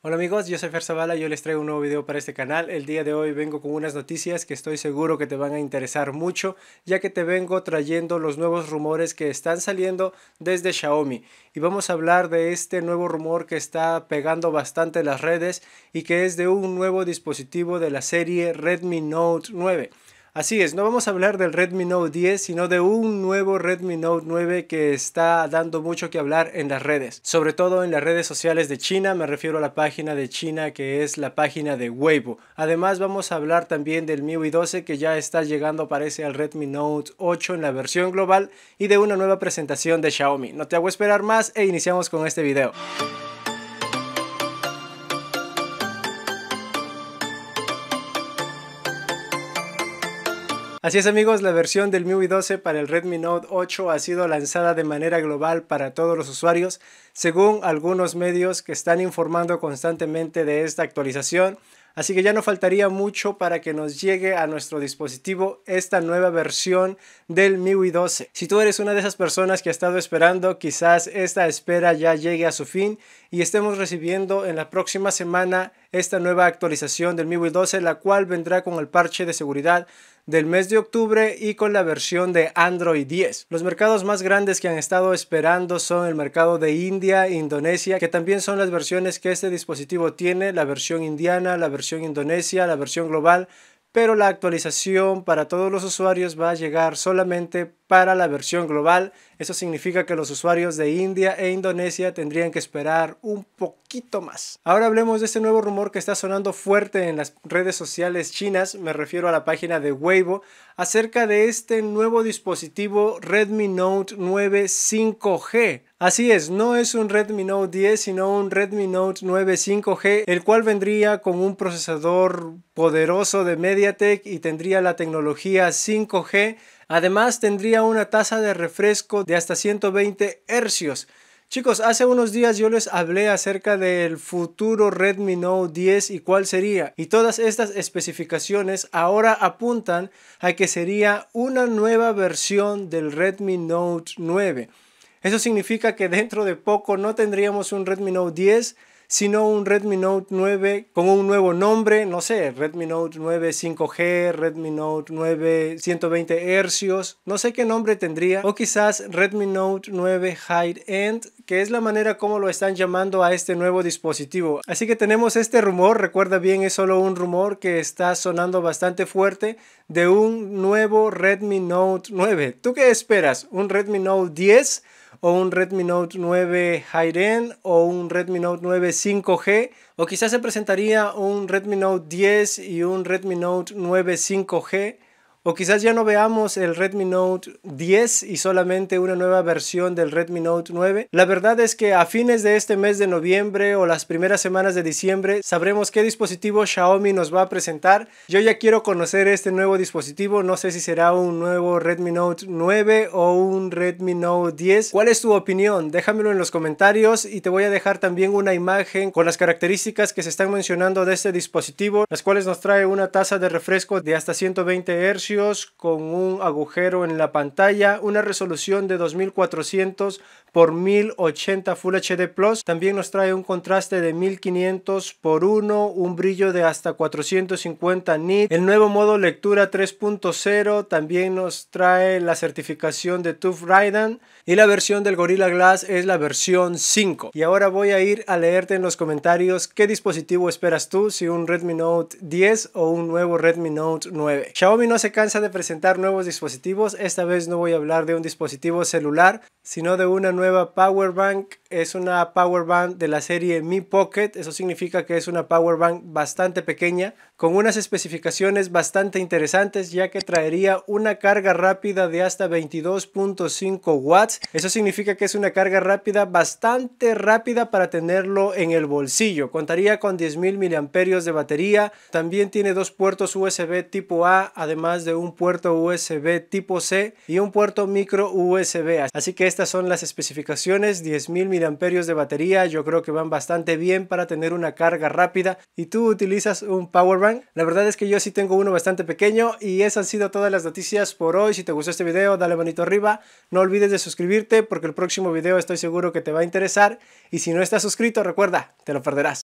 Hola amigos, yo soy Fer y yo les traigo un nuevo video para este canal. El día de hoy vengo con unas noticias que estoy seguro que te van a interesar mucho, ya que te vengo trayendo los nuevos rumores que están saliendo desde Xiaomi. Y vamos a hablar de este nuevo rumor que está pegando bastante las redes y que es de un nuevo dispositivo de la serie Redmi Note 9. Así es, no vamos a hablar del Redmi Note 10, sino de un nuevo Redmi Note 9 que está dando mucho que hablar en las redes, sobre todo en las redes sociales de China, me refiero a la página de China que es la página de Weibo. Además vamos a hablar también del MIUI 12 que ya está llegando parece al Redmi Note 8 en la versión global y de una nueva presentación de Xiaomi. No te hago esperar más e iniciamos con este video. Así es amigos, la versión del MIUI 12 para el Redmi Note 8 ha sido lanzada de manera global para todos los usuarios, según algunos medios que están informando constantemente de esta actualización. Así que ya no faltaría mucho para que nos llegue a nuestro dispositivo esta nueva versión del MIUI 12. Si tú eres una de esas personas que ha estado esperando, quizás esta espera ya llegue a su fin y estemos recibiendo en la próxima semana esta nueva actualización del MIUI 12, la cual vendrá con el parche de seguridad del mes de octubre y con la versión de Android 10. Los mercados más grandes que han estado esperando son el mercado de India e Indonesia, que también son las versiones que este dispositivo tiene, la versión indiana, la versión indonesia, la versión global, pero la actualización para todos los usuarios va a llegar solamente para la versión global. Eso significa que los usuarios de India e Indonesia tendrían que esperar un poquito más. Ahora hablemos de este nuevo rumor que está sonando fuerte en las redes sociales chinas, me refiero a la página de Weibo, acerca de este nuevo dispositivo Redmi Note 9 5G. Así es, no es un Redmi Note 10, sino un Redmi Note 9 5G, el cual vendría con un procesador poderoso de MediaTek y tendría la tecnología 5G. Además tendría una tasa de refresco de hasta 120 Hz Chicos, hace unos días yo les hablé acerca del futuro Redmi Note 10 y cuál sería. Y todas estas especificaciones ahora apuntan a que sería una nueva versión del Redmi Note 9. Eso significa que dentro de poco no tendríamos un Redmi Note 10, sino un Redmi Note 9 con un nuevo nombre, no sé, Redmi Note 9 5G, Redmi Note 9 120 Hz, no sé qué nombre tendría, o quizás Redmi Note 9 High End, que es la manera como lo están llamando a este nuevo dispositivo. Así que tenemos este rumor, recuerda bien, es solo un rumor que está sonando bastante fuerte de un nuevo Redmi Note 9. ¿Tú qué esperas? ¿Un Redmi Note 10? o un Redmi Note 9 high o un Redmi Note 9 5G o quizás se presentaría un Redmi Note 10 y un Redmi Note 9 5G o quizás ya no veamos el Redmi Note 10 y solamente una nueva versión del Redmi Note 9. La verdad es que a fines de este mes de noviembre o las primeras semanas de diciembre sabremos qué dispositivo Xiaomi nos va a presentar. Yo ya quiero conocer este nuevo dispositivo, no sé si será un nuevo Redmi Note 9 o un Redmi Note 10. ¿Cuál es tu opinión? Déjamelo en los comentarios y te voy a dejar también una imagen con las características que se están mencionando de este dispositivo, las cuales nos trae una tasa de refresco de hasta 120 Hz con un agujero en la pantalla, una resolución de 2400 por 1080 Full HD Plus. También nos trae un contraste de 1500 por 1, un brillo de hasta 450 nits. El nuevo modo lectura 3.0 también nos trae la certificación de TUF Raiden y la versión del Gorilla Glass es la versión 5. Y ahora voy a ir a leerte en los comentarios qué dispositivo esperas tú, si un Redmi Note 10 o un nuevo Redmi Note 9. Xiaomi no se cansa de presentar nuevos dispositivos, esta vez no voy a hablar de un dispositivo celular, sino de una nueva power bank. Es una power bank de la serie Mi Pocket, eso significa que es una power bank bastante pequeña, con unas especificaciones bastante interesantes, ya que traería una carga rápida de hasta 22.5 watts. Eso significa que es una carga rápida bastante rápida para tenerlo en el bolsillo. Contaría con 10.000 miliamperios de batería, también tiene dos puertos USB tipo A, además de de un puerto USB tipo C y un puerto micro USB. Así que estas son las especificaciones, 10.000 mAh de batería, yo creo que van bastante bien para tener una carga rápida y tú utilizas un power bank. La verdad es que yo sí tengo uno bastante pequeño y esas han sido todas las noticias por hoy. Si te gustó este video, dale bonito arriba. No olvides de suscribirte porque el próximo video estoy seguro que te va a interesar y si no estás suscrito, recuerda, te lo perderás.